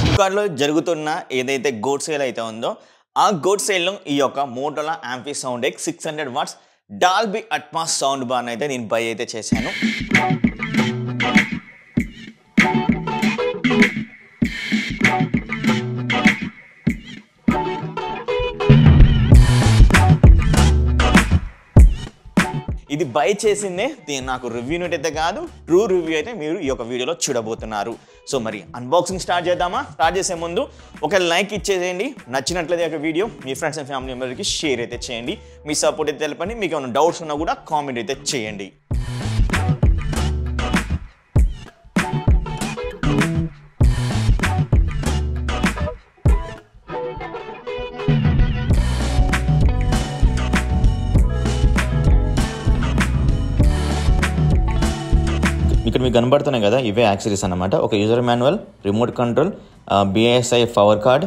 ఫ్లిప్కార్ట్లో జరుగుతున్న ఏదైతే గోడ్ సేల్ అయితే ఉందో ఆ గోడ్ సేల్లో ఈ యొక్క Motorola amphisound X six hundred watts Dolby Atmos sound bar అయితే నేను బై అయితే చేశాను ఇది బై చేసిందే దీని నాకు రివ్యూ అయితే కాదు ట్రూ రివ్యూ అయితే మీరు ఈ యొక్క వీడియోలో చూడబోతున్నారు సో మరి అన్బాక్సింగ్ స్టార్ట్ చేద్దామా స్టార్ట్ చేసే ముందు ఒక లైక్ ఇచ్చేసేయండి నచ్చినట్లయితే ఒక వీడియో మీ ఫ్రెండ్స్ అండ్ ఫ్యామిలీ మెంబర్కి షేర్ అయితే చేయండి మీ సపోర్ట్ అయితే తెలపండి మీకు ఏమైనా డౌట్స్ ఉన్నా కూడా కామెంట్ అయితే చేయండి మీకు కనబడుతున్నాయి కదా ఇవే యాక్సరీస్ అనమాట ఒక యూజర్ మాన్యువల్ రిమోట్ కంట్రోల్ బిఎస్ఐ power cord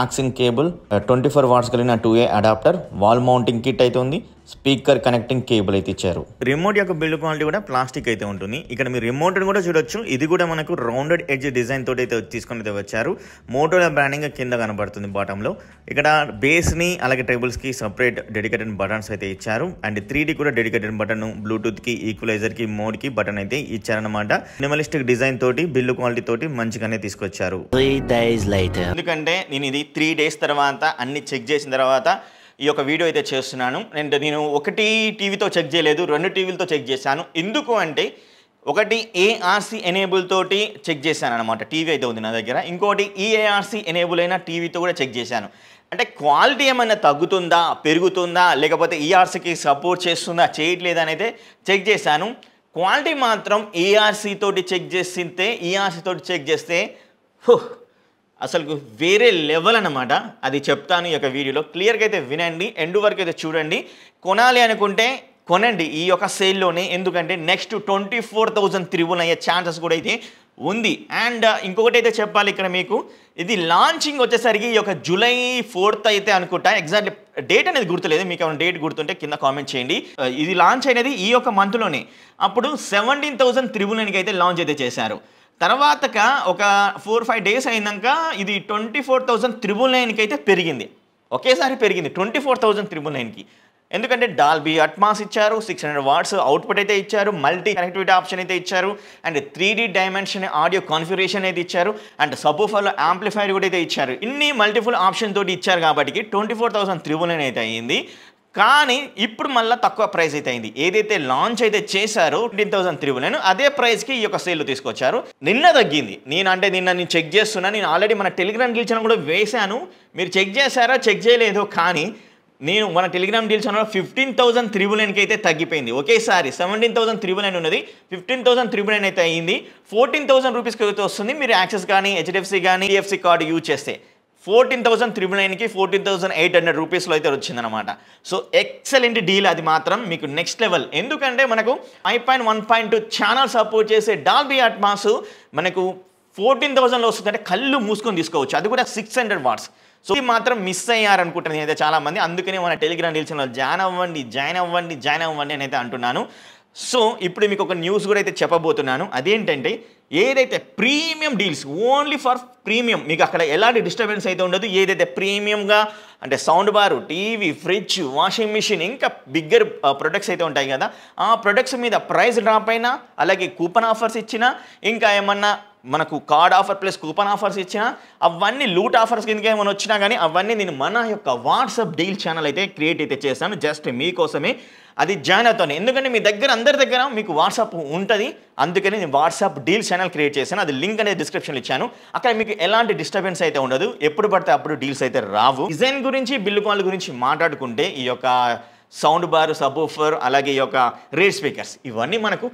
aux in cable twenty four watts కలిగిన two A adapter wall mounting kit అయితే ఉంది స్పీకర్ కనెక్టింగ్ కేబుల్ అయితే ఇచ్చారు రిమోట్ యొక్క బిల్డ్ క్వాలిటీ కూడా ప్లాస్టిక్ అయితే ఉంటుంది ఇక్కడ మీరు రిమోట్ కూడా చూడొచ్చు ఇది కూడా మనకు రౌండెడ్ ఎడ్జ్ డిజైన్ తోటి అయితే తీసుకుని అయితే వచ్చారు మోటోల బ్రాండింగ్ కింద కనబడుతుంది బాటంలో ఇక్కడ బేస్ని అలాగే టేబుల్స్కి సపరేట్ డెడికేటెడ్ బటన్స్ అయితే ఇచ్చారు అండ్ త్రీ కూడా డెడికేటెడ్ బటన్ బ్లూటూత్కి ఈక్వలైజర్కి మోడ్కి బటన్ అయితే ఇచ్చారనమాట మినిమలిస్టిక్ డిజైన్ తోటి బిల్డ్ క్వాలిటీ తోటి మంచిగానే తీసుకొచ్చారు ఎందుకంటే నేను ఇది త్రీ డేస్ తర్వాత అన్ని చెక్ చేసిన తర్వాత ఈ యొక్క వీడియో అయితే చేస్తున్నాను అండ్ నేను ఒకటి టీవీతో చెక్ చేయలేదు రెండు టీవీలతో చెక్ చేశాను ఎందుకు అంటే ఒకటి ఏఆర్సీ ఎనేబుల్ తోటి చెక్ చేశాను అనమాట టీవీ అయితే ఉంది నా దగ్గర ఇంకోటి ఈఏఆర్సీ e ఎనేబుల్ అయిన టీవీతో కూడా చెక్ చేశాను అంటే క్వాలిటీ ఏమైనా తగ్గుతుందా పెరుగుతుందా లేకపోతే ఈఆర్సీకి e సపోర్ట్ చేస్తుందా చేయట్లేదా అయితే చెక్ చేశాను క్వాలిటీ మాత్రం ఏఆర్సీ తోటి చెక్ చేస్తే ఈఆర్సీ e తోటి చెక్ చేస్తే అసలు వేరే లెవెల్ అనమాట అది చెప్తాను ఈ యొక్క వీడియోలో క్లియర్గా అయితే వినండి ఎండు వరకు అయితే చూడండి కొనాలి అనుకుంటే కొనండి ఈ యొక్క సేల్లోనే ఎందుకంటే next twenty four thousand triple అయ్యే ఛాన్సెస్ కూడా అయితే ఉంది అండ్ uh, ఇంకొకటి అయితే చెప్పాలి ఇక్కడ మీకు ఇది లాంచింగ్ వచ్చేసరికి ఈ యొక్క జూలై ఫోర్త్ అయితే అనుకుంటా ఎగ్జాక్ట్లీ డేట్ అనేది గుర్తులేదు మీకు ఏమైనా డేట్ గుర్తుంటే కింద కామెంట్ చేయండి uh, ఇది లాంచ్ అనేది ఈ యొక్క మంత్లోనే అప్పుడు సెవెంటీన్ థౌసండ్ త్రిబుల్ అయితే లాంచ్ అయితే చేశారు తర్వాతక ఒక ఫోర్ ఫైవ్ డేస్ అయినాక ఇది ట్వంటీ ఫోర్ థౌజండ్ త్రిబుల్ నైన్కి అయితే పెరిగింది ఒకేసారి పెరిగింది ట్వంటీ ఫోర్ థౌజండ్ త్రిబుల్ నైన్కి ఎందుకంటే డాల్బీ అట్మాస్ ఇచ్చారు సిక్స్ హండ్రెడ్ వాట్స్ అవుట్పుట్ అయితే ఇచ్చారు మల్టీ కనెక్టివిటీ ఆప్షన్ అయితే ఇచ్చారు and three D dimension audio configuration అయితే ఇచ్చారు అండ్ సపోఫర్లో యాంప్లిఫైర్ కూడా అయితే ఇచ్చారు ఇన్ని మల్టిపుల్ ఆప్షన్ తోటి ఇచ్చారు కాబట్టి twenty four thousand triple nine అయితే అయ్యింది కానీ ఇప్పుడు మళ్ళీ తక్కువ ప్రైస్ అయితే అయింది ఏదైతే లాంచ్ అయితే చేశారో ఫిఫ్టీన్ థౌసండ్ త్రిబుల్ అదే ప్రైస్కి ఈ యొక్క సేల్ తీసుకొచ్చారు నిన్న తగ్గింది నేను అంటే నిన్న నేను చెక్ చేస్తున్నా నేను ఆల్రెడీ మన టెలిగ్రామ్ డీల్ కూడా వేశాను మీరు చెక్ చేశారా చెక్ చేయలేదు కానీ నేను మన Telegram deal fifteen thousand triple నైన్కి అయితే తగ్గిపోయింది ఒకేసారి సెవెంటీన్ థౌసండ్ త్రిబుల్ నైన్ ఉన్నది ఫిఫ్టీన్ థౌసండ్ త్రిబుల్ నైన్ అయితే అయింది ఫోర్టీన్ థౌసండ్ రూపీస్కి అయితే వస్తుంది మీరు యాక్సెస్ కానీ హెచ్డిఎఫ్సి కానీ డిఎఫ్సి కార్డు యూజ్ చేస్తే ఫోర్టీన్ థౌసండ్ త్రిబుల్ నైన్కి ఫోర్టీన్ థౌసండ్ ఎయిట్ హండ్రెడ్ రూపీస్లో అయితే వచ్చిందనమాట సో ఎక్సలెంట్ డీల్ అది మాత్రం మీకు నెక్స్ట్ లెవెల్ ఎందుకంటే మనకు five point one point two channel support చేసే డాల్బీ అట్మాస్ మనకు ఫోర్టీన్ థౌసండ్లో వస్తుందంటే కళ్ళు మూసుకొని తీసుకోవచ్చు అది కూడా సిక్స్ హండ్రెడ్ వాట్స్ సో ఇది మాత్రం మిస్ అయ్యారనుకుంటున్నాను అయితే చాలామంది అందుకనే మన టెలిగ్రామ్ నిలిచిన జాయిన్ అవ్వండి జాయిన్ అవ్వండి జాయిన్ అవ్వండి అని అయితే అంటున్నాను సో ఇప్పుడు మీకు ఒక న్యూస్ కూడా అయితే చెప్పబోతున్నాను అదేంటంటే ఏదైతే premium deals only for premium మీకు అక్కడ ఎలాంటి డిస్టర్బెన్స్ అయితే ఉండదు ఏదైతే ప్రీమియంగా అంటే sound bar TV fridge washing machine ఇంకా బిగ్గర్ ప్రొడక్ట్స్ uh, అయితే ఉంటాయి కదా ఆ ప్రొడక్ట్స్ మీద ప్రైస్ డ్రాప్ అయినా అలాగే కూపన్ ఆఫర్స్ ఇచ్చినా ఇంకా ఏమన్నా మనకు card offer plus coupon offers ఇచ్చినా అవన్నీ లూట్ ఆఫర్స్ కింద ఏమైనా వచ్చినా కానీ అవన్నీ నేను మన యొక్క వాట్సాప్ డీల్ ఛానల్ అయితే క్రియేట్ అయితే చేశాను జస్ట్ మీకోసమే అది జానాతోనే ఎందుకంటే మీ దగ్గర అందరి దగ్గర మీకు వాట్సాప్ ఉంటుంది అందుకని నేను వాట్సాప్ డీల్ ఛానల్ క్రియేట్ చేశాను అది లింక్ అనేది డిస్క్రిప్షన్లో ఇచ్చాను అక్కడ మీకు ఎలాంటి డిస్టర్బెన్స్ అయితే ఉండదు ఎప్పుడు పడితే అప్పుడు డీల్స్ అయితే రావు డిజైన్ గురించి బిల్లు కాల్ గురించి మాట్లాడుకుంటే ఈ యొక్క సౌండ్ బార్ సబ్ అలాగే ఈ యొక్క రేడ్ స్పీకర్స్ ఇవన్నీ మనకు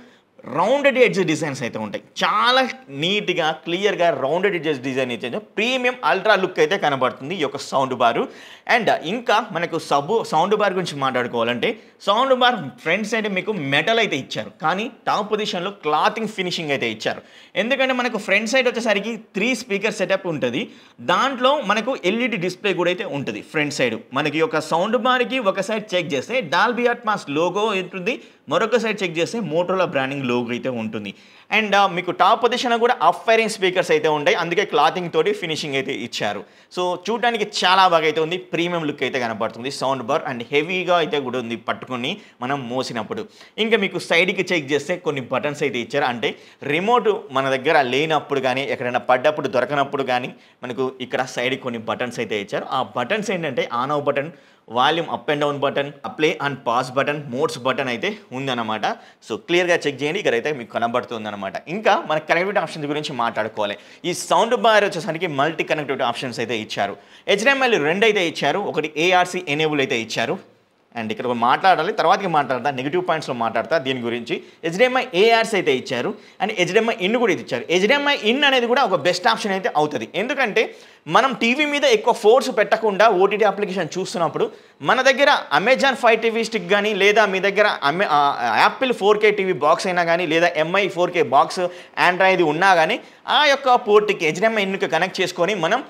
రౌండెడ్ ఎడ్జ్ డిజైన్స్ అయితే ఉంటాయి చాలా నీట్గా క్లియర్గా రౌండెడ్ ఎడ్జెస్ డిజైన్ అయితే ప్రీమియం అల్ట్రా లుక్ అయితే కనబడుతుంది ఈ యొక్క సౌండ్ బారు అండ్ ఇంకా మనకు సబు సౌండ్ బార్ గురించి మాట్లాడుకోవాలంటే సౌండ్ బార్ ఫ్రంట్ సైడ్ మీకు మెటల్ అయితే ఇచ్చారు కానీ టాప్ పొజిషన్లో క్లాతింగ్ ఫినిషింగ్ అయితే ఇచ్చారు ఎందుకంటే మనకు ఫ్రంట్ సైడ్ వచ్చేసరికి త్రీ స్పీకర్ సెటప్ ఉంటుంది దాంట్లో మనకు ఎల్ఈడి డిస్ప్లే కూడా అయితే ఉంటుంది ఫ్రంట్ సైడ్ మనకి ఒక సౌండ్ బార్కి ఒక సైడ్ చెక్ చేస్తే డాల్బీ అట్మాస్ లోగో ఉంటుంది మరొక సైడ్ చెక్ చేస్తే మోటోలా బ్రాండింగ్ లోగో లోగో అయితే ఉంటుంది అండ్ uh, మీకు టాప్ పొజిషన్ కూడా అప్ ఫైరింగ్ స్పీకర్స్ అయితే ఉంటాయి అందుకే క్లాతింగ్ తోటి ఫినిషింగ్ అయితే ఇచ్చారు సో చూడడానికి చాలా బాగా అయితే ఉంది ప్రీమియం లుక్ అయితే కనబడుతుంది సౌండ్ బార్ అండ్ హెవీగా అయితే కూడా ఉంది పట్టుకుని మనం మోసినప్పుడు ఇంకా మీకు సైడ్కి చెక్ చేస్తే కొన్ని బటన్స్ అయితే ఇచ్చారు అంటే రిమోట్ మన దగ్గర లేనప్పుడు కానీ ఎక్కడైనా పడ్డప్పుడు దొరకనప్పుడు కానీ మనకు ఇక్కడ సైడ్కి కొన్ని బటన్స్ అయితే ఇచ్చారు ఆ బటన్స్ ఏంటంటే on off button volume up and down button play and pause button modes button అయితే ఉందన్నమాట సో క్లియర్గా చెక్ చేయండి ఇక్కడైతే మీకు కనబడుతుంది అనమాట ఇంకా మన కనెక్టివిటీ ఆప్షన్స్ గురించి మాట్లాడుకోవాలి ఈ సౌండ్ బార్ వచ్చేసరికి మల్టీ కనెక్టివిటీ ఆప్షన్స్ అయితే ఇచ్చారు హెచ్డిఎంఎల్ రెండు అయితే ఇచ్చారు ఒకటి ఏఆర్సీ ఎనేబుల్ అయితే ఇచ్చారు అండ్ ఇక్కడ మాట్లాడాలి తర్వాతకి మాట్లాడతా నెగిటివ్ పాయింట్స్లో మాట్లాడతా దీని గురించి హెచ్డిఎంఐ ఏఆర్స్ అయితే ఇచ్చారు అండ్ హెచ్డిఎంఐ ఇన్ కూడా ఇది ఇచ్చారు హెచ్డిఎంఐ ఇన్ అనేది కూడా ఒక బెస్ట్ ఆప్షన్ అయితే అవుతుంది ఎందుకంటే మనం టీవీ మీద ఎక్కువ ఫోర్స్ పెట్టకుండా ఓటీటీ అప్లికేషన్ చూస్తున్నప్పుడు మన దగ్గర అమెజాన్ ఫైవ్ టీవీ స్టిక్ కానీ లేదా మీ దగ్గర అమె Apple four K TV box అయినా కానీ లేదా MI four K box Android ఉన్నా కానీ ఆ యొక్క పోర్ట్కి హెచ్డిఎంఐ ఇన్కి కనెక్ట్ చేసుకొని మనం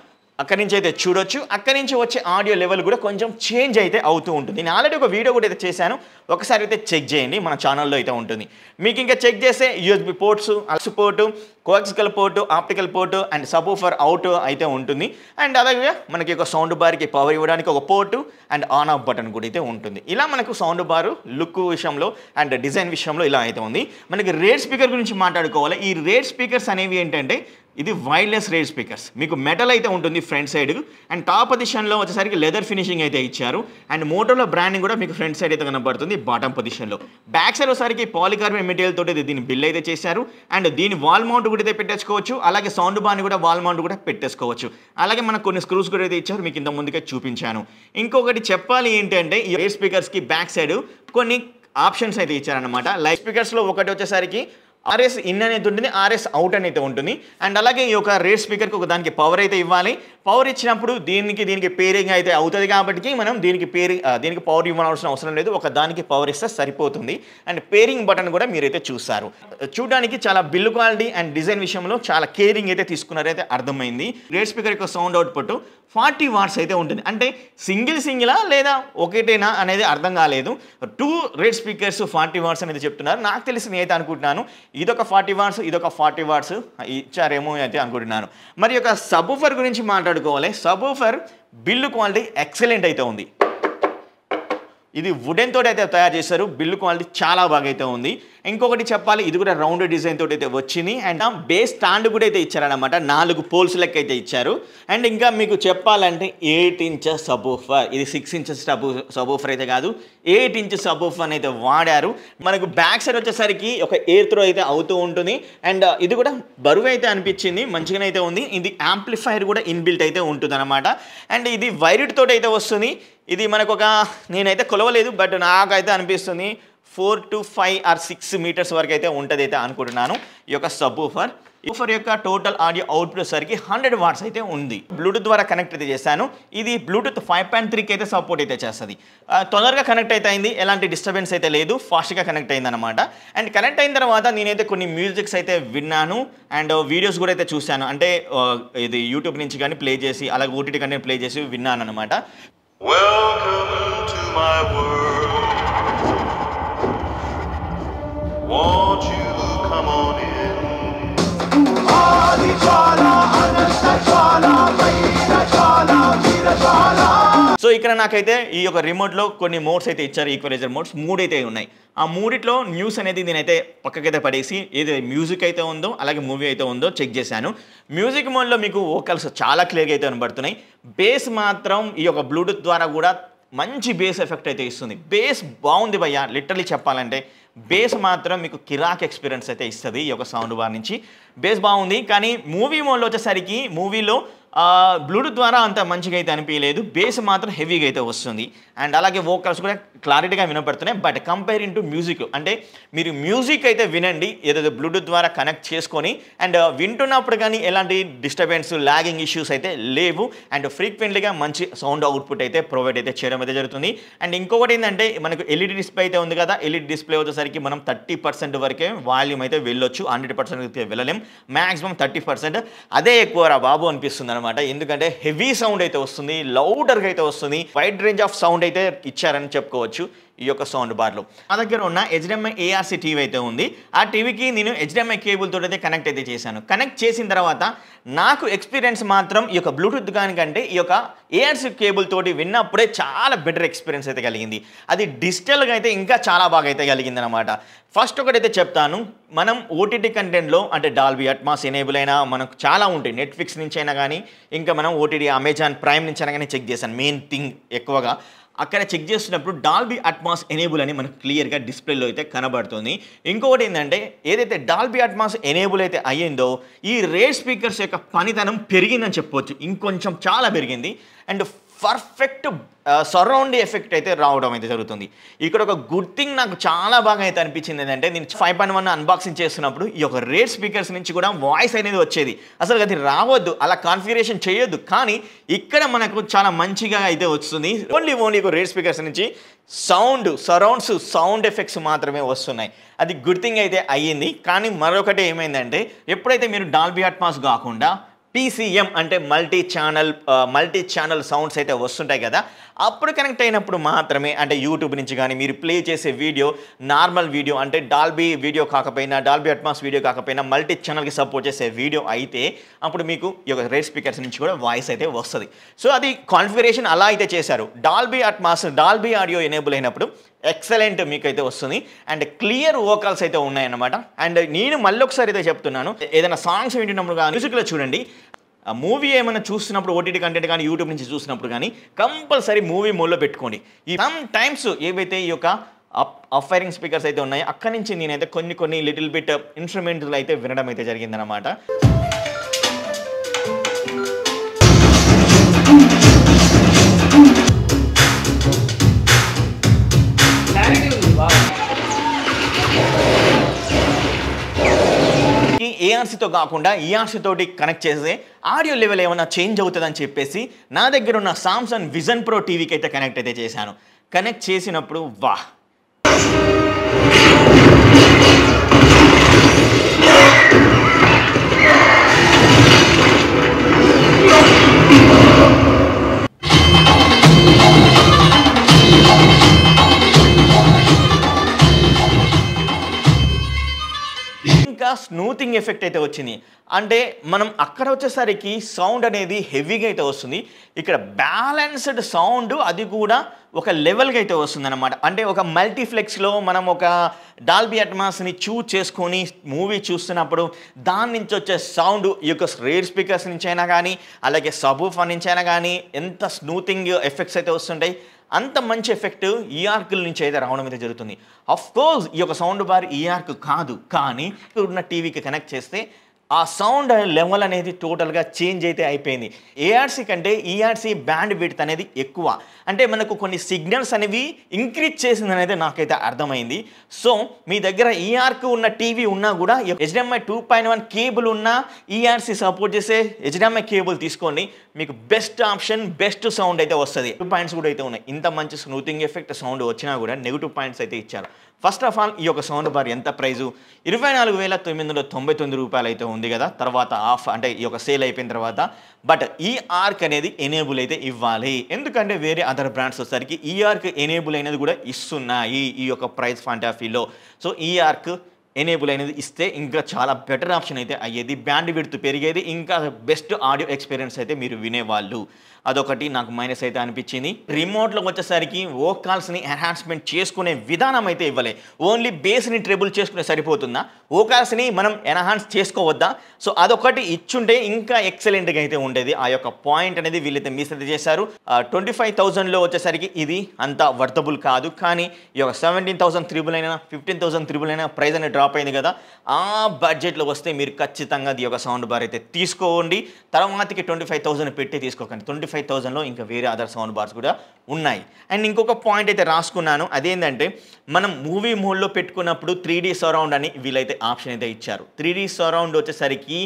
అక్కడి నుంచి అయితే చూడొచ్చు అక్కడి నుంచి వచ్చే ఆడియో లెవెల్ కూడా కొంచెం చేంజ్ అయితే అవుతూ ఉంటుంది నేను ఆల్రెడీ ఒక వీడియో కూడా అయితే చేశాను ఒకసారి అయితే చెక్ చేయండి మన ఛానల్లో అయితే ఉంటుంది మీకు ఇంకా చెక్ చేస్తే యూఎస్బి పోర్ట్స్ అల్స్ port coaxial port optical port and subwoofer out అయితే ఉంటుంది అండ్ అలాగే మనకి ఒక సౌండ్ బార్కి పవర్ ఇవ్వడానికి ఒక port and on off button కూడా అయితే ఉంటుంది ఇలా మనకు సౌండ్ బారు లుక్ విషయంలో అండ్ డిజైన్ విషయంలో ఇలా అయితే ఉంది మనకి రేడ్ స్పీకర్ గురించి మాట్లాడుకోవాలి ఈ రేడ్ స్పీకర్స్ అనేవి ఏంటంటే ఇది వైర్లెస్ రేడ్ స్పీకర్స్ మీకు మెటల్ అయితే ఉంటుంది ఫ్రంట్ సైడ్ అండ్ టాప్ పొజిషన్లో వచ్చేసరికి లెదర్ ఫినిషింగ్ అయితే ఇచ్చారు అండ్ మోటోలో బ్రాండింగ్ కూడా మీకు ఫ్రంట్ సైడ్ అయితే కనబడుతుంది బాటమ్ పొజిషన్లో బ్యాక్ సైడ్ ఒకసారికి పాలికార్బన్ మెటీరియల్ తోటి దీని బిల్ అయితే చేశారు అండ్ దీని వాల్ మౌంట్ కూడా అయితే పెట్టేసుకోవచ్చు అలాగే సౌండ్ బాని కూడా వాల్ మౌంట్ కూడా పెట్టేసుకోవచ్చు అలాగే మనకు కొన్ని స్క్రూస్ కూడా అయితే ఇచ్చారు మీకు ఇంత ముందుగా చూపించాను ఇంకొకటి చెప్పాలి ఏంటంటే ఈ స్పీకర్స్కి బ్యాక్ సైడ్ కొన్ని ఆప్షన్స్ అయితే ఇచ్చారనమాట లైఫ్ స్పీకర్స్లో ఒకటి వచ్చేసరికి ఆర్ఎస్ ఇన్ అనేది ఉంటుంది ఆర్ఎస్ అవుట్ అనేది ఉంటుంది అండ్ అలాగే ఈ యొక్క రేట్ స్పీకర్కి ఒక దానికి పవర్ అయితే ఇవ్వాలి పవర్ ఇచ్చినప్పుడు దీనికి దీనికి పేరింగ్ అయితే అవుతుంది కాబట్టి మనం దీనికి పేరింగ్ దీనికి పవర్ ఇవ్వాల్సిన అవసరం లేదు ఒక దానికి పవర్ ఇస్తే సరిపోతుంది అండ్ పేరింగ్ బటన్ కూడా మీరైతే చూస్తారు చూడడానికి చాలా బిల్లు క్వాలిటీ అండ్ డిజైన్ విషయంలో చాలా కేరింగ్ అయితే తీసుకున్నారైతే అర్థమైంది రేట్ స్పీకర్ యొక్క సౌండ్ అవుట్పుట్ ఫార్టీ వాట్స్ అయితే ఉంటుంది అంటే సింగిల్ సింగిలా లేదా ఒకటేనా అనేది అర్థం కాలేదు two rear speakers forty watts అనేది చెప్తున్నారు నాకు తెలిసి అయితే అనుకుంటున్నాను ఇదొక ఫార్టీ వాట్స్ ఇదొక ఫార్టీ వాట్స్ ఇచ్చారేమో అయితే అనుకుంటున్నాను మరి యొక్క సబూఫర్ గురించి మాట్లాడుకోవాలి సబూఫర్ బిల్లు క్వాలిటీ ఎక్సలెంట్ అయితే ఉంది ఇది వుడెన్ తోటి అయితే తయారు చేశారు బిల్లు క్వాలిటీ చాలా బాగా అయితే ఉంది ఇంకొకటి చెప్పాలి ఇది కూడా రౌండ్ డిజైన్ తోటి అయితే వచ్చింది అండ్ బేస్ స్టాండ్ కూడా అయితే ఇచ్చారనమాట నాలుగు పోల్స్ లెక్క అయితే ఇచ్చారు అండ్ ఇంకా మీకు చెప్పాలంటే ఎయిట్ ఇంచెస్ సబోఫర్ ఇది సిక్స్ ఇంచెస్ సబూ సబోఫర్ అయితే కాదు ఎయిట్ ఇంచెస్ సబోఫర్ అయితే వాడారు మనకు బ్యాక్ సైడ్ వచ్చేసరికి ఒక ఎయిర్ త్రో అయితే అవుతూ ఉంటుంది అండ్ ఇది కూడా బరువు అయితే అనిపించింది మంచిగానే అయితే ఉంది ఇది యాంప్లిఫైర్ కూడా ఇన్బిల్ట్ అయితే ఉంటుంది అనమాట అండ్ ఇది వైరుడ్ తోటి అయితే వస్తుంది ఇది మనకు ఒక నేనైతే కొలవలేదు బట్ నాకైతే అనిపిస్తుంది four to five or six meters వరకు అయితే ఉంటుంది అయితే అనుకుంటున్నాను ఈ యొక్క సబ్ ఊఫర్ ఊఫర్ యొక్క టోటల్ ఆడియో అవుట్పుట్ సరికి హండ్రెడ్ వాట్స్ అయితే ఉంది బ్లూటూత్ ద్వారా కనెక్ట్ అయితే చేశాను ఇది బ్లూటూత్ ఫైవ్ పాయింట్ త్రీకి అయితే సపోర్ట్ అయితే చేస్తుంది తొందరగా కనెక్ట్ అయితే అయింది ఎలాంటి డిస్టర్బెన్స్ అయితే లేదు ఫాస్ట్గా కనెక్ట్ అయింది అనమాట అండ్ కనెక్ట్ అయిన తర్వాత నేనైతే కొన్ని మ్యూజిక్స్ అయితే విన్నాను అండ్ వీడియోస్ కూడా అయితే చూశాను అంటే ఇది యూట్యూబ్ నుంచి కానీ ప్లే చేసి అలాగే ఓటీటీ కానీ ప్లే చేసి విన్నాను అనమాట Welcome to my world. Won't you come on in? Adi ah, chala, anastasala. ఇక్కడ నాకైతే ఈ యొక్క రిమోట్లో కొన్ని మోడ్స్ అయితే ఇచ్చారు ఈక్వలైజర్ మోడ్స్ మూడైతే ఉన్నాయి ఆ మూడిట్లో న్యూస్ అనేది నేనైతే పక్కకైతే పడేసి ఏదైతే మ్యూజిక్ అయితే ఉందో అలాగే మూవీ అయితే ఉందో చెక్ చేశాను మ్యూజిక్ మోడ్లో మీకు వోకల్స్ చాలా క్లియర్గా అయితే కనబడుతున్నాయి బేస్ మాత్రం ఈ యొక్క బ్లూటూత్ ద్వారా కూడా మంచి బేస్ ఎఫెక్ట్ అయితే ఇస్తుంది బేస్ బాగుంది భయ్య లిటరలీ చెప్పాలంటే బేస్ మాత్రం మీకు కిరాక్ ఎక్స్పీరియన్స్ అయితే ఇస్తుంది ఈ యొక్క సౌండ్ బార్ నుంచి బేస్ బాగుంది కానీ మూవీ మోడ్లో వచ్చేసరికి మూవీలో బ్లూటూత్ ద్వారా అంత మంచిగా అయితే అనిపించలేదు బేస్ మాత్రం హెవీగా అయితే వస్తుంది అండ్ అలాగే వోకల్స్ కూడా క్లారిటీగా వినపడుతున్నాయి బట్ కంపేర్ టు మ్యూజిక్ అంటే మీరు మ్యూజిక్ అయితే వినండి ఏదైతే బ్లూటూత్ ద్వారా కనెక్ట్ చేసుకొని అండ్ uh, వింటున్నప్పుడు కానీ ఎలాంటి డిస్టర్బెన్స్ లాగింగ్ ఇష్యూస్ అయితే లేవు అండ్ ఫ్రీక్వెంట్లీగా మంచి సౌండ్ అవుట్పుట్ అయితే ప్రొవైడ్ అయితే చేయడం అయితే జరుగుతుంది అండ్ ఇంకొకటి ఏంటంటే మనకు ఎల్ఈడి డిస్ప్లే e అయితే ఉంది కదా ఎల్ఈడి డిస్ప్లే e వచ్చేసరికి మనం థర్టీ పర్సెంట్ వరకే వాల్యూమ్ అయితే వెళ్ళొచ్చు హండ్రెడ్ పర్సెంట్ వెళ్ళలేం మ్యాక్సిమం థర్టీ పర్సెంట్ అదే ఎక్కువ రా బాబు అనిపిస్తుంది అనమాట ఎందుకంటే హెవీ సౌండ్ అయితే వస్తుంది లౌడర్గా అయితే వస్తుంది వైడ్ రేంజ్ ఆఫ్ సౌండ్ అయితే ఇచ్చారని చెప్పుకోవచ్చు ఈ యొక్క సౌండ్ బార్లో మా దగ్గర ఉన్న హెచ్డిఎంఐ ఏఆర్సీ టీవీ అయితే ఉంది ఆ టీవీకి నేను హెచ్డిఎంఐ కేబుల్ అయితే కనెక్ట్ అయితే చేశాను కనెక్ట్ చేసిన తర్వాత నాకు ఎక్స్పీరియన్స్ మాత్రం ఈ యొక్క బ్లూటూత్ కానికంటే ఈ యొక్క ఏఆర్సీ కేబుల్ తోటి విన్నప్పుడే చాలా బెటర్ ఎక్స్పీరియన్స్ అయితే కలిగింది అది డిజిటల్గా అయితే ఇంకా చాలా బాగా అయితే కలిగింది అనమాట ఫస్ట్ ఒకటైతే చెప్తాను మనం ఓటీటీ కంటెంట్లో అంటే డాల్బీ అట్మాస్ ఎనేబుల్ అయినా మనకు చాలా ఉంటాయి నెట్ఫ్లిక్స్ నుంచి అయినా కానీ ఇంకా మనం ఓటీటీ అమెజాన్ ప్రైమ్ నుంచి అయినా కానీ చెక్ చేశాను మెయిన్ థింగ్ ఎక్కువగా అక్కడ చెక్ చేస్తున్నప్పుడు డాల్బీ అట్మాస్ ఎనేబుల్ అని మనకు క్లియర్గా డిస్ప్లేలో అయితే కనబడుతుంది ఇంకొకటి ఏంటంటే ఏదైతే డాల్బీ అట్మాస్ ఎనేబుల్ అయితే అయ్యిందో ఈ రేట్ స్పీకర్స్ యొక్క పనితనం పెరిగిందని చెప్పవచ్చు ఇంకొంచెం చాలా పెరిగింది అండ్ పర్ఫెక్ట్ సరౌండ్ ఎఫెక్ట్ అయితే రావడం అయితే జరుగుతుంది ఇక్కడ ఒక గుడ్ థింగ్ నాకు చాలా బాగా అయితే అనిపించింది ఏంటంటే నేను ఫైవ్ పాయింట్ వన్ అన్బాక్సింగ్ చేస్తున్నప్పుడు ఈ యొక్క రేట్ స్పీకర్స్ నుంచి కూడా వాయిస్ అనేది వచ్చేది అసలు అది రావద్దు అలా కాన్ఫిగరేషన్ చేయొద్దు కానీ ఇక్కడ మనకు చాలా మంచిగా అయితే వస్తుంది ఓన్లీ ఓన్లీ రేట్ స్పీకర్స్ నుంచి సౌండ్ సరౌండ్స్ సౌండ్ ఎఫెక్ట్స్ మాత్రమే వస్తున్నాయి అది గుడ్ థింగ్ అయితే అయ్యింది కానీ మరొకటి ఏమైందంటే ఎప్పుడైతే మీరు డాల్బీ అట్మాస్ కాకుండా పీసీఎం అంటే multi channel multi channel sounds అయితే వస్తుంటాయి కదా అప్పుడు కనెక్ట్ అయినప్పుడు మాత్రమే అంటే యూట్యూబ్ నుంచి కానీ మీరు ప్లే చేసే వీడియో నార్మల్ వీడియో అంటే డాల్బీ వీడియో కాకపోయినా డాల్బీ అట్మాస్ వీడియో కాకపోయినా మల్టీ ఛానల్కి సపోర్ట్ చేసే వీడియో అయితే అప్పుడు మీకు ఈ యొక్క రెడ్ స్పీకర్స్ నుంచి కూడా వాయిస్ అయితే వస్తుంది సో అది కాన్ఫిగరేషన్ అలా అయితే చేశారు Dolby Atmos Dolby audio enable అయినప్పుడు ఎక్సలెంట్ మీకైతే వస్తుంది అండ్ క్లియర్ వోకల్స్ అయితే ఉన్నాయన్నమాట అండ్ నేను మళ్ళీ ఒకసారి అయితే చెప్తున్నాను ఏదైనా సాంగ్స్ వింటున్నప్పుడు కానీ మ్యూజిక్లో చూడండి మూవీ ఏమైనా చూస్తున్నప్పుడు ఓటీటీ కంటెంట్ కానీ యూట్యూబ్ నుంచి చూసినప్పుడు కానీ కంపల్సరీ మూవీ మూల్లో పెట్టుకోండి ఈ సమ్ టైమ్స్ ఏవైతే ఈ యొక్క అప్ అఫైరింగ్ ఫైరింగ్ స్పీకర్స్ అయితే ఉన్నాయో అక్కడి నుంచి నేనైతే కొన్ని కొన్ని లిటిల్ బిట్ ఇన్స్ట్రుమెంట్లు అయితే వినడం అయితే జరిగిందనమాట ఏఆర్సీతో కాకుండా ఈఆర్సీతోటి కనెక్ట్ చేస్తే ఆడియో లెవెల్ ఏమైనా చేంజ్ అవుతుందని చెప్పేసి నా దగ్గర ఉన్న సామ్సంగ్ విజన్ ప్రో టీవీకి అయితే కనెక్ట్ అయితే చేశాను కనెక్ట్ చేసినప్పుడు వా స్నూతింగ్ ఎఫెక్ట్ అయితే వచ్చింది అంటే మనం అక్కడ వచ్చేసరికి సౌండ్ అనేది హెవీగా అయితే వస్తుంది ఇక్కడ బ్యాలెన్స్డ్ సౌండ్ అది కూడా ఒక లెవెల్గా అయితే వస్తుంది అనమాట అంటే ఒక మల్టీఫ్లెక్స్లో మనం ఒక డాల్బీ అట్మాస్ని చూజ్ చేసుకొని మూవీ చూస్తున్నప్పుడు దాని నుంచి వచ్చే సౌండ్ ఈ యొక్క రేర్ స్పీకర్స్ నుంచి అయినా కానీ అలాగే సబూఫా నుంచి అయినా కానీ ఎంత స్నూతింగ్ ఎఫెక్ట్స్ అయితే వస్తుంటాయి అంత మంచి ఎఫెక్ట్ ఈ నుంచి అయితే రావడం అయితే జరుగుతుంది అఫ్కోర్స్ ఈ యొక్క సౌండ్ బార్ ఈ ఆర్క్ కాదు కానీ ఇప్పుడున్న టీవీకి కనెక్ట్ చేస్తే ఆ సౌండ్ లెవెల్ అనేది టోటల్గా చేంజ్ అయితే అయిపోయింది ఏఆర్సీ కంటే ఈఆర్సీ e బ్యాండ్ విడ్త్ అనేది ఎక్కువ అంటే మనకు కొన్ని సిగ్నల్స్ అనేవి ఇంక్రీజ్ చేసింది అనేది నాకైతే అర్థమైంది సో మీ దగ్గర ఈఆర్కి e ఉన్న టీవీ ఉన్నా కూడా HDMI two point one cable ఉన్నా ఈఆర్సీ e సపోర్ట్ చేసే హెచ్డిఎంఐ కేబుల్ తీసుకోండి మీకు బెస్ట్ ఆప్షన్ బెస్ట్ సౌండ్ అయితే వస్తుంది టూ పాయింట్స్ కూడా అయితే ఉన్నాయి ఇంత మంచి స్మూతింగ్ ఎఫెక్ట్ సౌండ్ వచ్చినా కూడా నెగిటివ్ పాయింట్స్ అయితే ఇచ్చారు ఫస్ట్ ఆఫ్ ఆల్ ఈ యొక్క సౌండ్ బార్ ఎంత ప్రైజు ఇరవై నాలుగు వేల తొమ్మిది వందల తొంభై తొమ్మిది రూపాయలు అయితే ఉంది కదా తర్వాత ఆఫ్ అంటే ఈ యొక్క సేల్ అయిపోయిన తర్వాత బట్ ఈ ఆర్క్ అనేది ఎనేబుల్ అయితే ఇవ్వాలి ఎందుకంటే వేరే అదర్ బ్రాండ్స్ వచ్చేసరికి ఈ ఆర్క్ ఎనేబుల్ అయినది కూడా ఇస్తున్నాయి ఈ యొక్క ప్రైస్ ఫాంటాఫీలో సో ఈ ఆర్క్ ఎనేబుల్ అనేది ఇస్తే ఇంకా చాలా బెటర్ ఆప్షన్ అయితే అయ్యేది బ్యాండ్ విడుతు పెరిగేది ఇంకా బెస్ట్ ఆడియో ఎక్స్పీరియన్స్ అయితే మీరు వినేవాళ్ళు అదొకటి నాకు మైనస్ అయితే అనిపించింది రిమోట్లోకి వచ్చేసరికి ఓకాల్స్ని కాల్స్ని ఎన్హాన్స్మెంట్ చేసుకునే విధానం అయితే ఇవ్వలే ఓన్లీ బేస్ని ట్రిబుల్ చేసుకునే సరిపోతుందా ఓకాల్స్ని మనం ఎన్హాన్స్ చేసుకోవద్దా సో అదొకటి ఇచ్చుంటే ఇంకా ఎక్సలెంట్గా అయితే ఉండేది ఆ యొక్క పాయింట్ అనేది వీళ్ళైతే మిస్ అయితే చేశారు ట్వంటీ ఫైవ్ థౌజండ్లో వచ్చేసరికి ఇది అంత వర్తబుల్ కాదు కానీ ఈ యొక్క సెవెంటీన్ థౌసండ్ త్రిబుల్ అయినా ఫిఫ్టీన్ థౌసండ్ త్రిబుల్ అయినా ప్రైస్ అనేది డ్రాప్ అయింది కదా ఆ బడ్జెట్లో వస్తే మీరు ఖచ్చితంగా ఈ యొక్క సౌండ్ బార్ అయితే తీసుకోండి తర్వాతకి ట్వంటీ ఫైవ్ థౌసండ్ పెట్టి తీసుకోకండి ట్వంటీ ఫైవ్ థౌజండ్లో ఇంకా వేరే అదర్ సౌండ్ బార్స్ కూడా ఉన్నాయి అండ్ ఇంకొక పాయింట్ అయితే రాసుకున్నాను అదేంటంటే మనం మూవీ మోడ్లో పెట్టుకున్నప్పుడు త్రీ డీ సరౌండ్ అని వీళ్ళైతే ఆప్షన్ అయితే ఇచ్చారు త్రీ డీ సరౌండ్ వచ్చేసరికి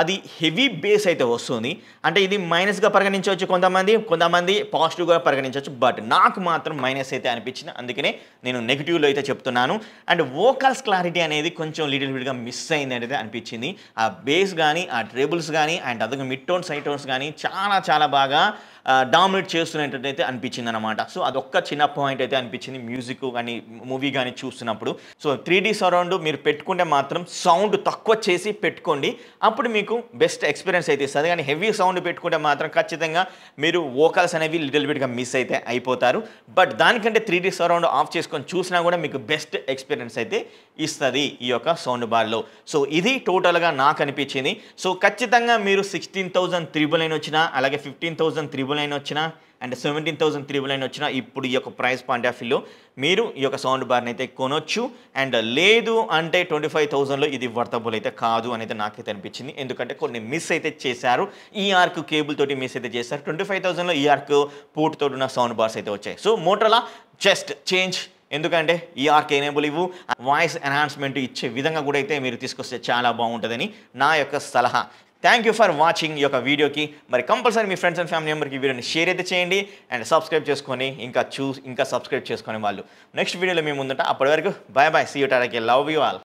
అది హెవీ బేస్ అయితే వస్తుంది అంటే ఇది మైనస్గా పరిగణించవచ్చు కొంతమంది కొంతమంది పాజిటివ్గా పరిగణించవచ్చు బట్ నాకు మాత్రం మైనస్ అయితే అనిపించింది అందుకనే నేను నెగిటివ్లో అయితే చెప్తున్నాను అండ్ వోకల్స్ క్లారిటీ అనేది కొంచెం లిటిల్ విడిగా మిస్ అయింది అనేది అనిపించింది ఆ బేస్ కానీ ఆ ట్రేబుల్స్ కానీ అండ్ అదొక మిడ్ టోన్స్ హై టోన్స్ కానీ చాలా చాలా బాగా డామినేట్ చేస్తున్నట్టయితే అనిపించింది అనమాట సో అదొక్క చిన్న పాయింట్ అయితే అనిపించింది మ్యూజిక్ కానీ మూవీ కానీ చూస్తున్నప్పుడు సో త్రీ డీ సరౌండ్ మీరు పెట్టుకుంటే మాత్రం సౌండ్ తక్కువ చేసి పెట్టుకోండి అప్పుడు మీకు బెస్ట్ ఎక్స్పీరియన్స్ అయితే ఇస్తుంది కానీ హెవీ సౌండ్ పెట్టుకుంటే మాత్రం ఖచ్చితంగా మీరు వోకల్స్ అనేవి లిటిల్ బిట్గా మిస్ అయితే అయిపోతారు బట్ దానికంటే త్రీ డీ సరౌండ్ ఆఫ్ చేసుకొని చూసినా కూడా మీకు బెస్ట్ ఎక్స్పీరియన్స్ అయితే ఇస్తుంది ఈ యొక్క సౌండ్ బార్లో సో ఇది టోటల్గా నాకు అనిపించింది సో ఖచ్చితంగా మీరు సిక్స్టీన్ థౌజండ్ త్రిబుల్ అయిన వచ్చినా అలాగే fifteen thousand triple triple nine వచ్చినా and seventeen thousand triple nine వచ్చినా ఇప్పుడు ఈ యొక్క ప్రైస్ పాయింట్ ఆఫ్ వ్యూలో మీరు ఈ యొక్క సౌండ్ బార్ని అయితే కొనొచ్చు అండ్ లేదు అంటే ట్వంటీ ఫైవ్ థౌసండ్లో ఇది వర్తబుల్ అయితే కాదు అనేది నాకైతే అనిపించింది ఎందుకంటే కొన్ని మిస్ అయితే చేశారు ఈ ఆర్క్ కేబుల్ తోటి మిస్ అయితే చేశారు ట్వంటీ ఫైవ్ థౌసండ్లో ఈ ఆర్క్ పోర్ట్తో ఉన్న సౌండ్ బార్స్ అయితే వచ్చాయి సో మోటోలా జస్ట్ చేంజ్ ఎందుకంటే ఈ ఆర్క్ ఎనేబుల్ ఇవ్వు వాయిస్ ఎన్హాన్స్మెంట్ ఇచ్చే విధంగా కూడా అయితే మీరు తీసుకొస్తే చాలా బాగుంటుందని నా యొక్క సలహా థ్యాంక్ యూ ఫర్ వాచింగ్ ఈ యొక్క వీడియోకి మరి కంపల్సరీ మీ ఫ్రెండ్స్ అండ్ ఫ్యామిలీ మెంబర్కి వీడియోని షేర్ అయితే చేయండి అండ్ సబ్స్క్రైబ్ చేసుకొని ఇంకా చూ ఇంకా సబ్స్క్రైబ్ చేసుకునే వాళ్ళు నెక్స్ట్ వీడియోలో మేము ముందుంట అప్పటి వరకు బాయ్ బాయ్ సీ యూ టాటాకి లవ్ యూ ఆల్